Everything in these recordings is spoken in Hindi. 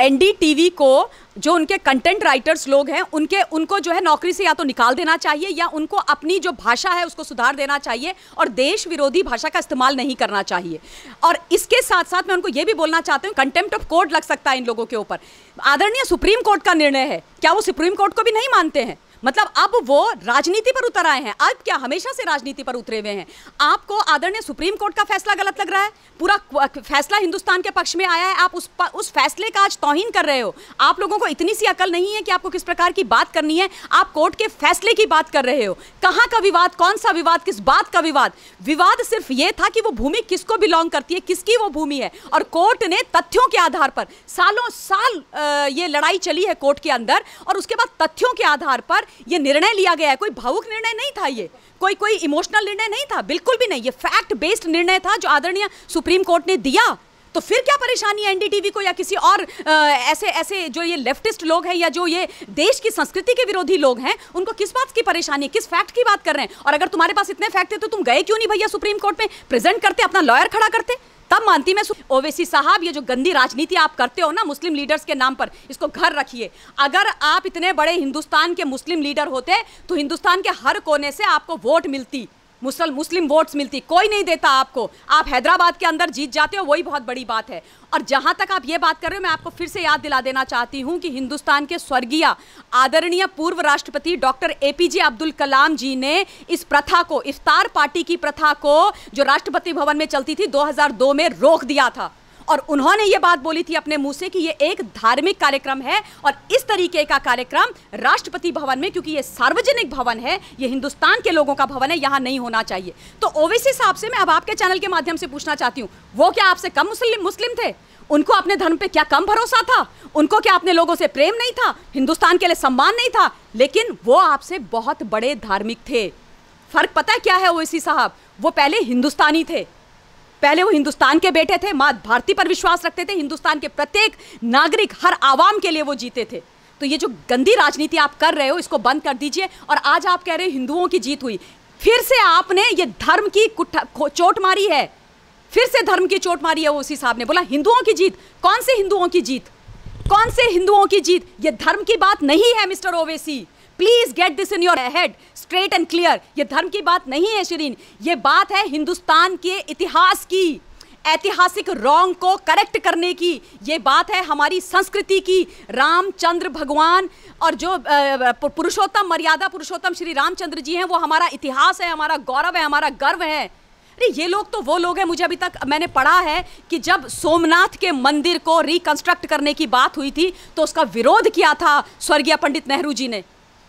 एनडीटीवी को जो उनके कंटेंट राइटर्स लोग हैं उनके उनको जो है नौकरी से या तो निकाल देना चाहिए या उनको अपनी जो भाषा है उसको सुधार देना चाहिए और देश विरोधी भाषा का इस्तेमाल नहीं करना चाहिए और इसके साथ साथ मैं उनको ये भी बोलना चाहती हूँ कंटेम्प्ट ऑफ कोर्ट लग सकता है इन लोगों के ऊपर आदरणीय सुप्रीम कोर्ट का निर्णय है क्या वो सुप्रीम कोर्ट को भी नहीं मानते हैं मतलब अब वो राजनीति पर उतर आए हैं अब क्या हमेशा से राजनीति पर उतरे हुए हैं आपको आदरणीय सुप्रीम कोर्ट का फैसला गलत लग रहा है पूरा फैसला हिंदुस्तान के पक्ष में आया है आप उस उस फैसले का आज तोहिन कर रहे हो आप लोगों को इतनी सी अकल नहीं है कि आपको किस प्रकार की बात करनी है आप कोर्ट के फैसले की बात कर रहे हो कहाँ का विवाद कौन सा विवाद किस बात का विवाद विवाद सिर्फ ये था कि वो भूमि किसको बिलोंग करती है किसकी वो भूमि है और कोर्ट ने तथ्यों के आधार पर सालों साल ये लड़ाई चली है कोर्ट के अंदर और उसके बाद तथ्यों के आधार पर ये निर्णय लिया गया है कोई भावुक निर्णय नहीं था ये कोई कोई इमोशनल निर्णय नहीं था बिल्कुल भी नहीं ये फैक्ट बेस्ड निर्णय था जो आदरणीय सुप्रीम कोर्ट ने दिया तो फिर क्या परेशानी है एनडीटीवी को या किसी और आ, ऐसे ऐसे जो ये लेफ्टिस्ट लोग हैं या जो ये देश की संस्कृति के विरोधी लोग हैं उनको किस बात की परेशानी है किस फैक्ट की बात कर रहे हैं और अगर तुम्हारे पास इतने फैक्ट है तो तुम गए क्यों नहीं भैया सुप्रीम कोर्ट में प्रेजेंट करते अपना लॉयर खड़ा करते तब मानती मैं ओवैसी साहब ये जो गंदी राजनीति आप करते हो ना मुस्लिम लीडर्स के नाम पर इसको घर रखिए अगर आप इतने बड़े हिंदुस्तान के मुस्लिम लीडर होते तो हिंदुस्तान के हर कोने से आपको वोट मिलती मुसल मुस्लिम वोट्स मिलती कोई नहीं देता आपको आप हैदराबाद के अंदर जीत जाते हो वही बहुत बड़ी बात है और जहां तक आप ये बात कर रहे हो मैं आपको फिर से याद दिला देना चाहती हूँ कि हिंदुस्तान के स्वर्गीय आदरणीय पूर्व राष्ट्रपति doctor A P J Abdul Kalam ji ने इस प्रथा को इफ्तार पार्टी की प्रथा को जो राष्ट्रपति भवन में चलती थी दो में रोक दिया था और उन्होंने ये बात बोली थी अपने मुंह से कि ये एक धार्मिक कार्यक्रम है और इस तरीके का कार्यक्रम राष्ट्रपति भवन में क्योंकि ये सार्वजनिक भवन है ये हिंदुस्तान के लोगों का भवन है यहाँ नहीं होना चाहिए तो ओवैसी साहब से मैं अब आपके चैनल के माध्यम से पूछना चाहती हूँ वो क्या आपसे कम मुस्लिम मुस्लिम थे उनको अपने धर्म पे क्या कम भरोसा था उनको क्या अपने लोगों से प्रेम नहीं था हिंदुस्तान के लिए सम्मान नहीं था लेकिन वो आपसे बहुत बड़े धार्मिक थे फर्क पता है क्या है ओवैसी साहब वो पहले हिंदुस्तानी थे पहले वो हिंदुस्तान के बेटे थे माँ भारती पर विश्वास रखते थे हिंदुस्तान के प्रत्येक नागरिक हर आवाम के लिए वो जीते थे तो ये जो गंदी राजनीति आप कर रहे हो इसको बंद कर दीजिए और आज आप कह रहे हो हिंदुओं की जीत हुई फिर से आपने ये धर्म की चोट मारी है फिर से धर्म की चोट मारी है वो उसी साहब ने बोला हिंदुओं की जीत कौन से हिंदुओं की जीत कौन से हिंदुओं की जीत ये धर्म की बात नहीं है mister Owaisi please get this in your head straight and clear ये धर्म की बात नहीं है शरीन ये बात है हिंदुस्तान के इतिहास की ऐतिहासिक रॉन्ग को करेक्ट करने की ये बात है हमारी संस्कृति की रामचंद्र भगवान और जो पुरुषोत्तम मर्यादा पुरुषोत्तम श्री रामचंद्र जी हैं वो हमारा इतिहास है हमारा गौरव है हमारा गर्व है अरे ये लोग तो वो लोग हैं मुझे अभी तक मैंने पढ़ा है कि जब सोमनाथ के मंदिर को रिकंस्ट्रक्ट करने की बात हुई थी तो उसका विरोध किया था स्वर्गीय पंडित नेहरू जी ने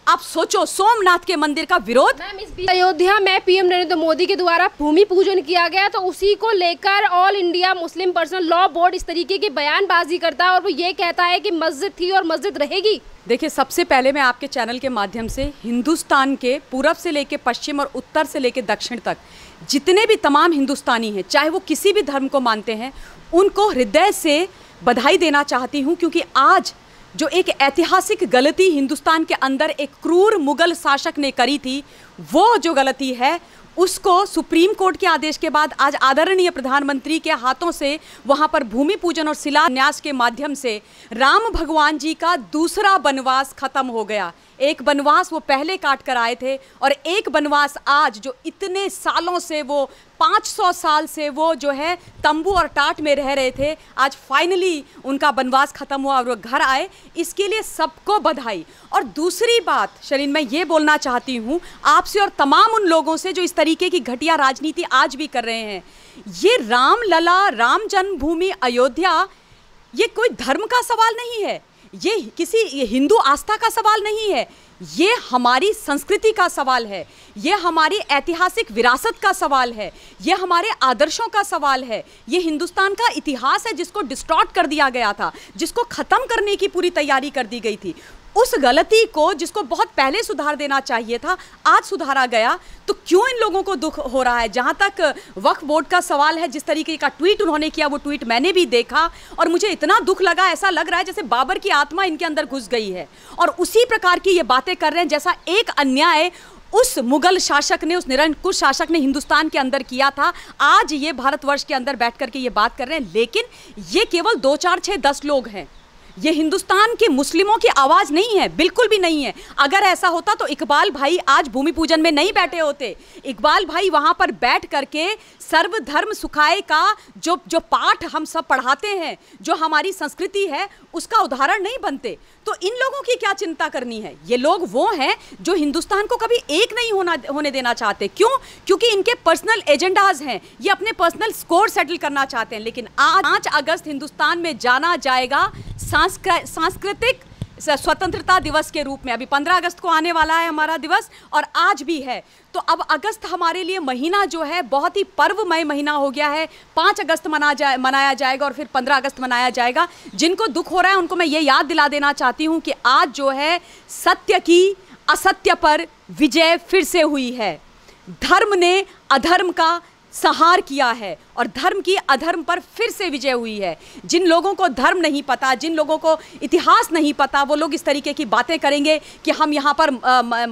आप सोचो सोमनाथ के मंदिर का विरोध अयोध्या में पीएम नरेंद्र मोदी के द्वारा भूमि पूजन किया गया तो उसी को लेकर All India Muslim Personal Law Board इस तरीके की बयानबाजी करता है और वो ये कहता है कि मस्जिद थी और मस्जिद रहेगी देखिए सबसे पहले मैं आपके चैनल के माध्यम से हिंदुस्तान के पूर्व से लेकर पश्चिम और उत्तर से लेकर दक्षिण तक जितने भी तमाम हिंदुस्तानी हैं चाहे वो किसी भी धर्म को मानते हैं उनको हृदय से बधाई देना चाहती हूँ क्योंकि आज जो एक ऐतिहासिक गलती हिंदुस्तान के अंदर एक क्रूर मुगल शासक ने करी थी वो जो गलती है उसको सुप्रीम कोर्ट के आदेश के बाद आज आदरणीय प्रधानमंत्री के हाथों से वहां पर भूमि पूजन और शिलान्यास के माध्यम से राम भगवान जी का दूसरा वनवास खत्म हो गया एक बनवास वो पहले काट कर आए थे और एक बनवास आज जो इतने सालों से वो 500 साल से वो जो है तंबू और टाट में रह रहे थे आज फाइनली उनका बनवास ख़त्म हुआ और वो घर आए इसके लिए सबको बधाई और दूसरी बात शरीन मैं ये बोलना चाहती हूँ आपसे और तमाम उन लोगों से जो इस तरीके की घटिया राजनीति आज भी कर रहे हैं ये रामलला राम, राम जन्मभूमि अयोध्या ये कोई धर्म का सवाल नहीं है ये किसी हिंदू आस्था का सवाल नहीं है ये हमारी संस्कृति का सवाल है ये हमारी ऐतिहासिक विरासत का सवाल है ये हमारे आदर्शों का सवाल है ये हिंदुस्तान का इतिहास है जिसको डिस्टॉर्ट कर दिया गया था जिसको ख़त्म करने की पूरी तैयारी कर दी गई थी उस गलती को जिसको बहुत पहले सुधार देना चाहिए था आज सुधारा गया तो क्यों इन लोगों को दुख हो रहा है जहां तक वक्फ बोर्ड का सवाल है जिस तरीके का ट्वीट उन्होंने किया वो ट्वीट मैंने भी देखा और मुझे इतना दुख लगा ऐसा लग रहा है जैसे बाबर की आत्मा इनके अंदर घुस गई है और उसी प्रकार की ये बातें कर रहे हैं जैसा एक अन्याय उस मुगल शासक ने उस निरंकुश शासक ने हिंदुस्तान के अंदर किया था आज ये भारतवर्ष के अंदर बैठ करके ये बात कर रहे हैं लेकिन ये केवल दो चार छः दस लोग हैं ये हिंदुस्तान के मुस्लिमों की आवाज़ नहीं है बिल्कुल भी नहीं है अगर ऐसा होता तो इकबाल भाई आज भूमि पूजन में नहीं बैठे होते इकबाल भाई वहाँ पर बैठ करके सर्वधर्म सुखाए का जो जो पाठ हम सब पढ़ाते हैं जो हमारी संस्कृति है उसका उदाहरण नहीं बनते तो इन लोगों की क्या चिंता करनी है ये लोग वो हैं जो हिंदुस्तान को कभी एक नहीं होना होने देना चाहते क्यों क्योंकि इनके पर्सनल एजेंडाज हैं ये अपने पर्सनल स्कोर सेटल करना चाहते हैं लेकिन आज पाँच अगस्त हिंदुस्तान में जाना जाएगा सांस सांस्कृतिक स्वतंत्रता दिवस के रूप में अभी 15 अगस्त को आने वाला है हमारा दिवस और आज भी है तो अब अगस्त हमारे लिए महीना जो है बहुत ही पर्वमय महीना हो गया है पाँच अगस्त मना जा मनाया जाएगा और फिर पंद्रह अगस्त मनाया जाएगा जिनको दुख हो रहा है उनको मैं ये याद दिला देना चाहती हूँ कि आज जो है सत्य की असत्य पर विजय फिर से हुई है धर्म ने अधर्म का सहार किया है और धर्म की अधर्म पर फिर से विजय हुई है जिन लोगों को धर्म नहीं पता जिन लोगों को इतिहास नहीं पता वो लोग इस तरीके की बातें करेंगे कि हम यहाँ पर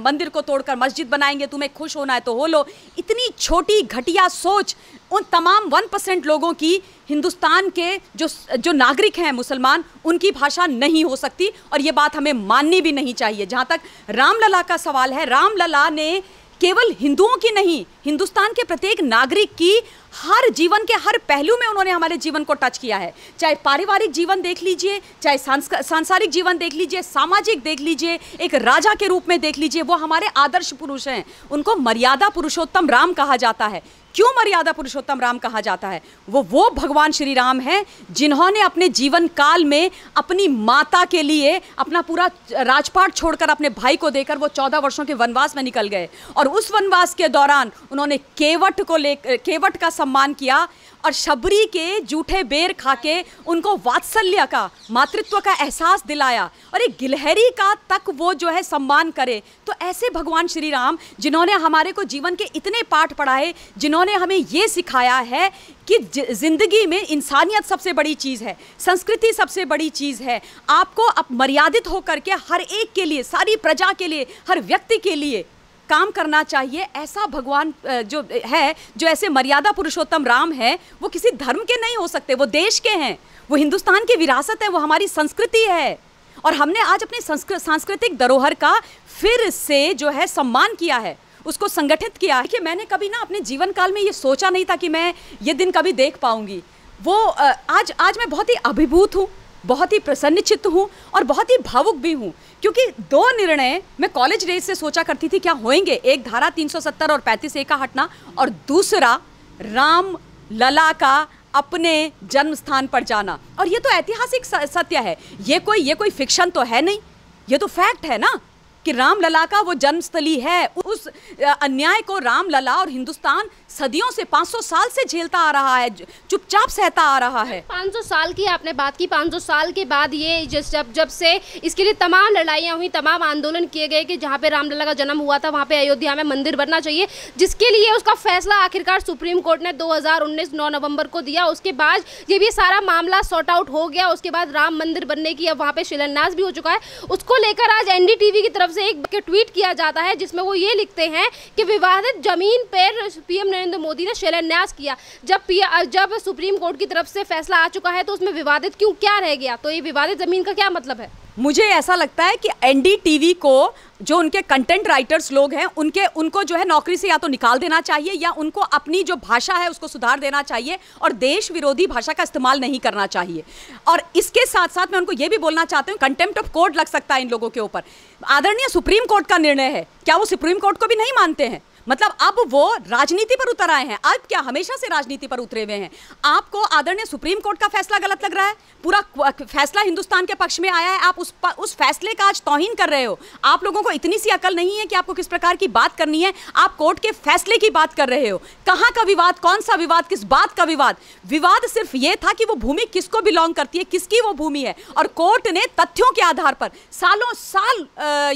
मंदिर को तोड़कर मस्जिद बनाएंगे तुम्हें खुश होना है तो हो लो इतनी छोटी घटिया सोच उन तमाम वन परसेंट लोगों की हिंदुस्तान के जो जो नागरिक हैं मुसलमान उनकी भाषा नहीं हो सकती और ये बात हमें माननी भी नहीं चाहिए जहाँ तक रामलला का सवाल है रामलला ने केवल हिंदुओं की नहीं हिंदुस्तान के प्रत्येक नागरिक की हर जीवन के हर पहलू में उन्होंने हमारे जीवन को टच किया है चाहे पारिवारिक जीवन देख लीजिए चाहे सांसारिक जीवन देख लीजिए सामाजिक देख लीजिए एक राजा के रूप में देख लीजिए वो हमारे आदर्श पुरुष हैं उनको मर्यादा पुरुषोत्तम राम कहा जाता है क्यों मर्यादा पुरुषोत्तम राम कहा जाता है वो वो भगवान श्री राम हैं जिन्होंने अपने जीवन काल में अपनी माता के लिए अपना पूरा राजपाट छोड़कर अपने भाई को देकर वो चौदह वर्षों के वनवास में निकल गए और उस वनवास के दौरान उन्होंने केवट को ले केवट का सम्मान किया और शबरी के जूठे बेर खा के उनको वात्सल्य का मातृत्व का एहसास दिलाया और एक गिलहरी का तक वो जो है सम्मान करे तो ऐसे भगवान श्री राम जिन्होंने हमारे को जीवन के इतने पाठ पढ़ाए जिन्होंने हमें ये सिखाया है कि ज़िंदगी में इंसानियत सबसे बड़ी चीज़ है संस्कृति सबसे बड़ी चीज़ है आपको अप मर्यादित होकर के हर एक के लिए सारी प्रजा के लिए हर व्यक्ति के लिए काम करना चाहिए ऐसा भगवान जो है जो ऐसे मर्यादा पुरुषोत्तम राम है वो किसी धर्म के नहीं हो सकते वो देश के हैं वो हिंदुस्तान की विरासत है वो हमारी संस्कृति है और हमने आज अपनी सांस्कृतिक धरोहर का फिर से जो है सम्मान किया है उसको संगठित किया है कि मैंने कभी ना अपने जीवन काल में ये सोचा नहीं था कि मैं ये दिन कभी देख पाऊँगी वो आज आज मैं बहुत ही अभिभूत हूँ बहुत ही प्रसन्न चित्त हूँ और बहुत ही भावुक भी हूँ क्योंकि दो निर्णय मैं कॉलेज डेज से सोचा करती थी क्या होएंगे एक धारा 370 और 35 ए का हटना और दूसरा राम लला का अपने जन्म स्थान पर जाना और ये तो ऐतिहासिक सत्य है ये कोई ये कोई फिक्शन तो है नहीं ये तो फैक्ट है ना कि रामलला का वो जन्मस्थली है उस अन्याय को रामलला और हिंदुस्तान सदियों से 500 साल से झेलता आ रहा है चुपचाप सहता आ रहा है 500 साल की आपने बात की 500 साल के बाद ये जब जब से इसके लिए तमाम लड़ाइयाँ हुई तमाम आंदोलन किए गए कि जहाँ पे रामलला का जन्म हुआ था वहाँ पे अयोध्या में मंदिर बनना चाहिए जिसके लिए उसका फैसला आखिरकार सुप्रीम कोर्ट ने दो हजार नवंबर को दिया उसके बाद ये भी सारा मामला सॉर्ट आउट हो गया उसके बाद राम मंदिर बनने की अब वहाँ पे शिलान्यास भी हो चुका है उसको लेकर आज एनडीटीवी की तरफ से एक ट्वीट किया जाता है जिसमें वो ये लिखते हैं कि विवादित जमीन पर पीएम नरेंद्र मोदी ने शिलान्यास किया जब जब सुप्रीम कोर्ट की तरफ से फैसला आ चुका है तो उसमें विवादित क्यों क्या रह गया तो ये विवादित जमीन का क्या मतलब है मुझे ऐसा लगता है कि एनडीटीवी को जो उनके कंटेंट राइटर्स लोग हैं उनके उनको जो है नौकरी से या तो निकाल देना चाहिए या उनको अपनी जो भाषा है उसको सुधार देना चाहिए और देश विरोधी भाषा का इस्तेमाल नहीं करना चाहिए और इसके साथ साथ मैं उनको ये भी बोलना चाहती हूँ कंटेम्प्ट ऑफ कोर्ट लग सकता है इन लोगों के ऊपर आदरणीय सुप्रीम कोर्ट का निर्णय है क्या वो सुप्रीम कोर्ट को भी नहीं मानते हैं मतलब अब वो राजनीति पर उतर आए हैं अब क्या हमेशा से राजनीति पर उतरे हुए हैं आपको आदरणीय सुप्रीम कोर्ट का फैसला गलत लग रहा है पूरा फैसला हिंदुस्तान के पक्ष में आया है आप उस उस फैसले का आज तोहिन कर रहे हो आप लोगों को इतनी सी अकल नहीं है कि आपको किस प्रकार की बात करनी है आप कोर्ट के फैसले की बात कर रहे हो कहाँ का विवाद कौन सा विवाद किस बात का विवाद विवाद सिर्फ ये था कि वो भूमि किसको बिलोंग करती है किसकी वो भूमि है और कोर्ट ने तथ्यों के आधार पर सालों साल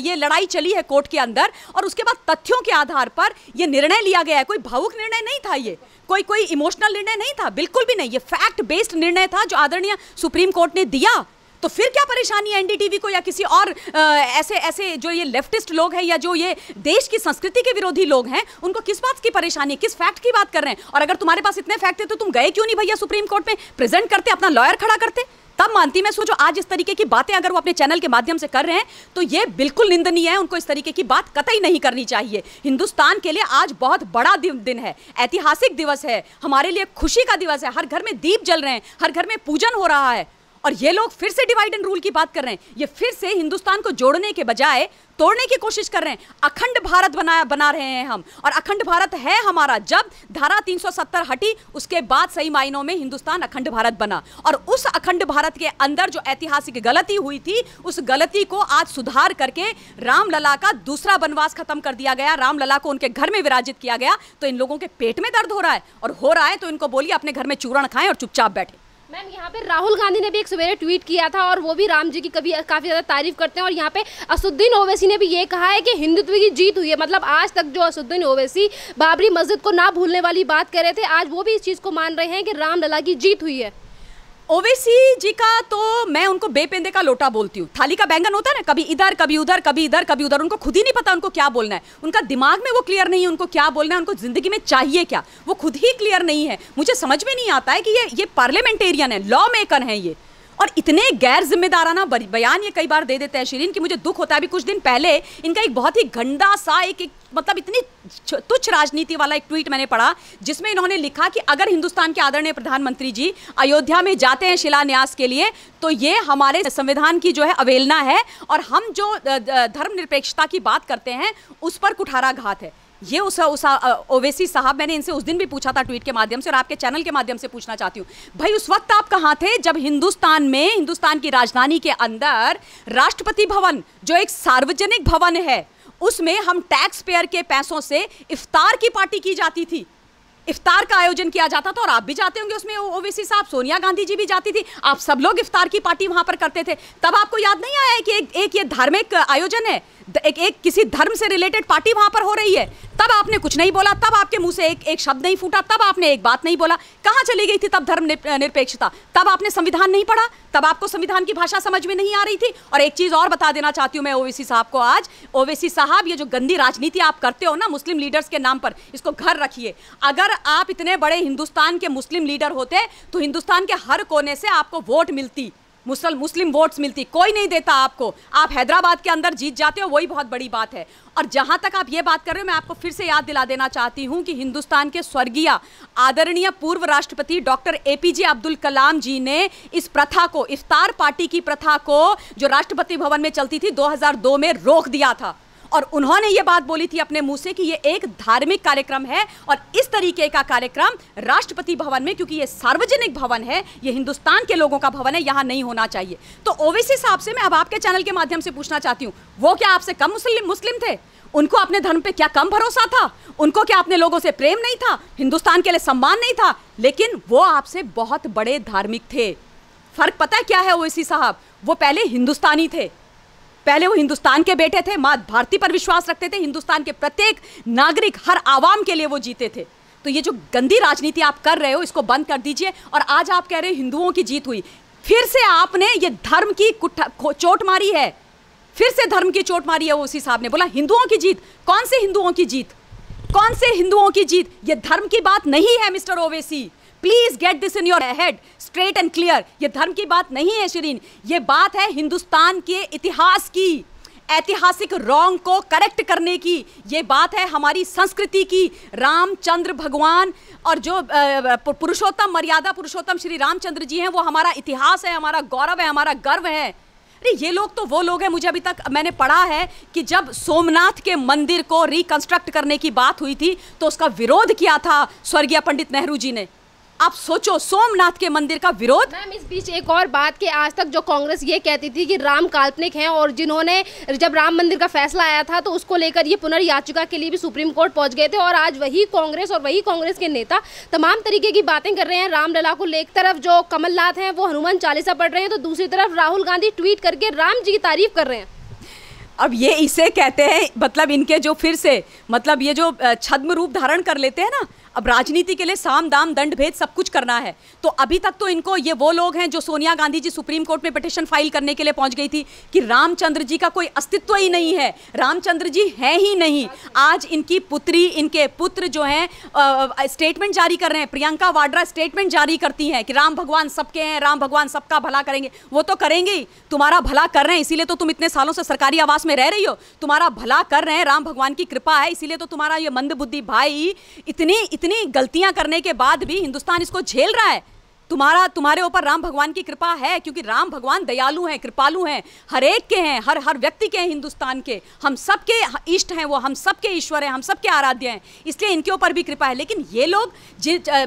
ये लड़ाई चली है कोर्ट के अंदर और उसके बाद तथ्यों के आधार पर ये निर्णय लिया गया है कोई भावुक निर्णय नहीं था ये कोई कोई इमोशनल निर्णय नहीं था बिल्कुल भी नहीं ये फैक्ट बेस्ड निर्णय था जो आदरणीय सुप्रीम कोर्ट ने दिया तो फिर क्या परेशानी है एनडीटीवी को या किसी और आ, ऐसे ऐसे जो ये लेफ्टिस्ट लोग हैं या जो ये देश की संस्कृति के विरोधी लोग हैं उनको किस बात की परेशानी है किस फैक्ट की बात कर रहे हैं और अगर तुम्हारे पास इतने फैक्ट थे तो तुम गए क्यों नहीं भैया सुप्रीम कोर्ट में प्रेजेंट करते अपना लॉयर खड़ा करते तब मानती मैं सोचो आज इस तरीके की बातें अगर वो अपने चैनल के माध्यम से कर रहे हैं तो ये बिल्कुल निंदनीय है उनको इस तरीके की बात कतई नहीं करनी चाहिए हिंदुस्तान के लिए आज बहुत बड़ा दिन है ऐतिहासिक दिवस है हमारे लिए खुशी का दिवस है हर घर में दीप जल रहे हैं हर घर में पूजन हो रहा है और ये लोग फिर से डिवाइड एंड रूल की बात कर रहे हैं ये फिर से हिंदुस्तान को जोड़ने के बजाय तोड़ने की कोशिश कर रहे हैं अखंड भारत बना बना रहे हैं हम और अखंड भारत है हमारा जब धारा 370 हटी उसके बाद सही मायनों में हिंदुस्तान अखंड भारत बना और उस अखंड भारत के अंदर जो ऐतिहासिक गलती हुई थी उस गलती को आज सुधार करके रामलला का दूसरा वनवास खत्म कर दिया गया रामलला को उनके घर में विराजित किया गया तो इन लोगों के पेट में दर्द हो रहा है और हो रहा है तो इनको बोलिए अपने घर में चूरण खाएं और चुपचाप बैठे मैम यहाँ पे राहुल गांधी ने भी एक सवेरे ट्वीट किया था और वो भी राम जी की कभी काफ़ी ज़्यादा तारीफ करते हैं और यहाँ पे असुद्दीन ओवैसी ने भी ये कहा है कि हिंदुत्व की जीत हुई है मतलब आज तक जो असुद्दीन ओवैसी बाबरी मस्जिद को ना भूलने वाली बात कर रहे थे आज वो भी इस चीज़ को मान रहे हैं कि रामलला की जीत हुई है ओवैसी जी का तो मैं उनको बेपेंदे का लोटा बोलती हूँ थाली का बैंगन होता है ना कभी इधर कभी उधर कभी इधर कभी उधर उनको खुद ही नहीं पता उनको क्या बोलना है उनका दिमाग में वो क्लियर नहीं है उनको क्या बोलना है उनको ज़िंदगी में चाहिए क्या वो खुद ही क्लियर नहीं है मुझे समझ में नहीं आता है कि ये ये पार्लियामेंटेरियन है लॉ मेकर है ये और इतने गैर जिम्मेदाराना बयान ये कई बार दे देते हैं शीरिन कि मुझे दुख होता है अभी कुछ दिन पहले इनका एक बहुत ही गंदा सा एक, एक मतलब इतनी तुच्छ राजनीति वाला एक ट्वीट मैंने पढ़ा जिसमें इन्होंने लिखा कि अगर हिंदुस्तान के आदरणीय प्रधानमंत्री जी अयोध्या में जाते हैं शिलान्यास के लिए तो ये हमारे संविधान की जो है अवेलना है और हम जो धर्मनिरपेक्षता की बात करते हैं उस पर कुठाराघात है ये उस ओवेसी साहब मैंने इनसे उस दिन भी पूछा था ट्वीट के माध्यम से और आपके चैनल के माध्यम से पूछना चाहती हूँ भाई उस वक्त आप कहाँ थे जब हिंदुस्तान में हिंदुस्तान की राजधानी के अंदर राष्ट्रपति भवन जो एक सार्वजनिक भवन है उसमें हम टैक्स पेयर के पैसों से इफ्तार की पार्टी की जाती थी इफ्तार का आयोजन किया जाता था और आप भी जाते होंगे उसमें ओवेसी साहब सोनिया गांधी जी भी जाती थी आप सब लोग इफ्तार की पार्टी वहां पर करते थे तब आपको याद नहीं आया कि एक, एक ये धार्मिक आयोजन है एक, एक किसी धर्म से रिलेटेड पार्टी वहां पर हो रही है तब आपने कुछ नहीं बोला तब आपके मुंह से एक एक शब्द नहीं फूटा तब आपने एक बात नहीं बोला कहाँ चली गई थी तब धर्म निरपेक्षता तब आपने संविधान नहीं पढ़ा तब आपको संविधान की भाषा समझ में नहीं आ रही थी और एक चीज़ और बता देना चाहती हूँ मैं ओवैसी साहब को आज ओवैसी साहब ये जो गंदी राजनीति आप करते हो ना मुस्लिम लीडर्स के नाम पर इसको घर रखिए अगर आप इतने बड़े हिंदुस्तान के मुस्लिम लीडर होते तो हिंदुस्तान के हर कोने से आपको वोट मिलती मुसल मुस्लिम वोट्स मिलती कोई नहीं देता आपको आप हैदराबाद के अंदर जीत जाते हो वही बहुत बड़ी बात है और जहां तक आप ये बात कर रहे हो मैं आपको फिर से याद दिला देना चाहती हूँ कि हिंदुस्तान के स्वर्गीय आदरणीय पूर्व राष्ट्रपति doctor A P J Abdul Kalam ji ने इस प्रथा को इफ्तार पार्टी की प्रथा को जो राष्ट्रपति भवन में चलती थी दो में रोक दिया था और उन्होंने ये बात बोली थी अपने मुंह से कि ये एक धार्मिक कार्यक्रम है और इस तरीके का कार्यक्रम राष्ट्रपति भवन में क्योंकि ये सार्वजनिक भवन है ये हिंदुस्तान के लोगों का भवन है यहाँ नहीं होना चाहिए तो ओवैसी साहब से मैं अब आपके चैनल के माध्यम से पूछना चाहती हूँ वो क्या आपसे कम मुस्लिम मुस्लिम थे उनको अपने धर्म पे क्या कम भरोसा था उनको क्या अपने लोगों से प्रेम नहीं था हिंदुस्तान के लिए सम्मान नहीं था लेकिन वो आपसे बहुत बड़े धार्मिक थे फर्क पता है क्या है ओवैसी साहब वो पहले हिंदुस्तानी थे पहले वो हिंदुस्तान के बेटे थे माँ भारती पर विश्वास रखते थे हिंदुस्तान के प्रत्येक नागरिक हर आवाम के लिए वो जीते थे तो ये जो गंदी राजनीति आप कर रहे हो इसको बंद कर दीजिए और आज आप कह रहे हो हिंदुओं की जीत हुई फिर से आपने ये धर्म की चोट मारी है फिर से धर्म की चोट मारी है वो उसी साहब ने बोला हिंदुओं की जीत कौन से हिंदुओं की जीत कौन से हिंदुओं की जीत ये धर्म की बात नहीं है mister Owaisi please get this in your head straight and clear ये धर्म की बात नहीं है शरीन ये बात है हिंदुस्तान के इतिहास की ऐतिहासिक रॉन्ग को करेक्ट करने की ये बात है हमारी संस्कृति की रामचंद्र भगवान और जो पुरुषोत्तम मर्यादा पुरुषोत्तम श्री रामचंद्र जी हैं वो हमारा इतिहास है हमारा गौरव है हमारा गर्व है अरे ये लोग तो वो लोग हैं मुझे अभी तक मैंने पढ़ा है कि जब सोमनाथ के मंदिर को रिकंस्ट्रक्ट करने की बात हुई थी तो उसका विरोध किया था स्वर्गीय पंडित नेहरू जी ने आप सोचो सोमनाथ के मंदिर का विरोध मैम इस बीच एक और बात के आज तक जो कांग्रेस ये कहती थी कि राम काल्पनिक हैं और जिन्होंने जब राम मंदिर का फैसला आया था तो उसको लेकर ये पुनर्याचिका के लिए भी सुप्रीम कोर्ट पहुंच गए थे और आज वही कांग्रेस और वही कांग्रेस के नेता तमाम तरीके की बातें कर रहे हैं रामलला को एक तरफ जो कमलनाथ है वो हनुमान चालीसा पढ़ रहे हैं तो दूसरी तरफ राहुल गांधी ट्वीट करके राम जी की तारीफ कर रहे हैं अब ये इसे कहते हैं मतलब इनके जो फिर से मतलब ये जो छद्म रूप धारण कर लेते हैं ना अब राजनीति के लिए साम दाम दंड भेद सब कुछ करना है तो अभी तक तो इनको ये वो लोग हैं जो सोनिया गांधी जी सुप्रीम कोर्ट में पिटिशन फाइल करने के लिए पहुंच गई थी कि रामचंद्र जी का कोई अस्तित्व ही नहीं है रामचंद्र जी है ही नहीं आज इनकी पुत्री इनके पुत्र जो हैं स्टेटमेंट जारी कर रहे हैं प्रियंका वाड्रा स्टेटमेंट जारी करती हैं कि राम भगवान सबके हैं राम भगवान सबका भला करेंगे वो तो करेंगे ही तुम्हारा भला कर रहे हैं इसीलिए तो तुम इतने सालों से सरकारी आवास में में रह रही हो तुम्हारा भला कर रहे हैं राम भगवान की कृपा है इसीलिए तो तुम्हारा ये मंदबुद्धि भाई इतनी इतनी गलतियां करने के बाद भी हिंदुस्तान इसको झेल रहा है तुम्हारा तुम्हारे ऊपर राम भगवान की कृपा है क्योंकि राम भगवान दयालु हैं कृपालु हैं हर एक के हैं हर हर व्यक्ति के हैं हिंदुस्तान के हम सबके इष्ट हैं वो हम सबके ईश्वर हैं हम सबके आराध्य हैं इसलिए इनके ऊपर भी कृपा है लेकिन ये लोग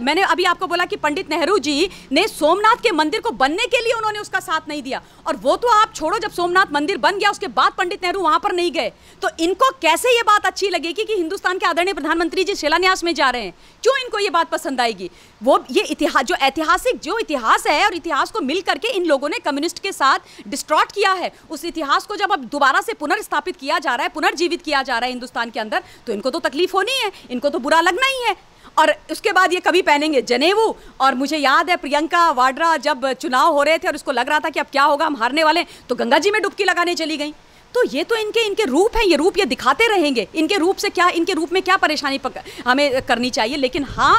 मैंने अभी आपको बोला कि पंडित नेहरू जी ने सोमनाथ के मंदिर को बनने के लिए उन्होंने उसका साथ नहीं दिया और वो तो आप छोड़ो जब सोमनाथ मंदिर बन गया उसके बाद पंडित नेहरू वहां पर नहीं गए तो इनको कैसे ये बात अच्छी लगेगी कि हिंदुस्तान के आदरणीय प्रधानमंत्री जी शिलान्यास में जा रहे हैं क्यों इनको ये बात पसंद आएगी वो ये इतिहास जो ऐतिहासिक जो इतिहास है और इतिहास को मिल करके इन लोगों ने कम्युनिस्ट के साथ डिस्ट्रॉट किया है उस इतिहास को जब अब दोबारा से पुनर्स्थापित किया जा रहा है पुनर्जीवित किया जा रहा है हिंदुस्तान के अंदर तो इनको तो तकलीफ होनी है इनको तो बुरा लगना ही है और उसके बाद ये कभी पहनेंगे जनेवू और मुझे याद है प्रियंका वाड्रा जब चुनाव हो रहे थे और उसको लग रहा था कि अब क्या होगा हम हारने वाले तो गंगा जी में डुबकी लगाने चली गई तो ये तो इनके इनके रूप हैं ये रूप ये दिखाते रहेंगे इनके रूप से क्या इनके रूप में क्या परेशानी पक, हमें करनी चाहिए लेकिन हाँ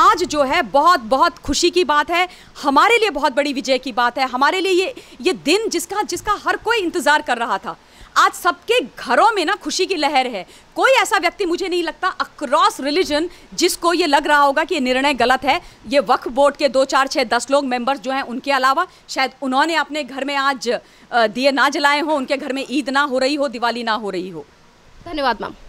आज जो है बहुत बहुत खुशी की बात है हमारे लिए बहुत बड़ी विजय की बात है हमारे लिए ये ये दिन जिसका जिसका हर कोई इंतज़ार कर रहा था आज सबके घरों में ना खुशी की लहर है कोई ऐसा व्यक्ति मुझे नहीं लगता अक्रॉस रिलीजन जिसको ये लग रहा होगा कि ये निर्णय गलत है ये वक्फ बोर्ड के दो चार छः दस लोग मेंबर्स जो हैं उनके अलावा शायद उन्होंने अपने घर में आज दिए ना जलाए हों उनके घर में ईद ना हो रही हो दिवाली ना हो रही हो धन्यवाद मैम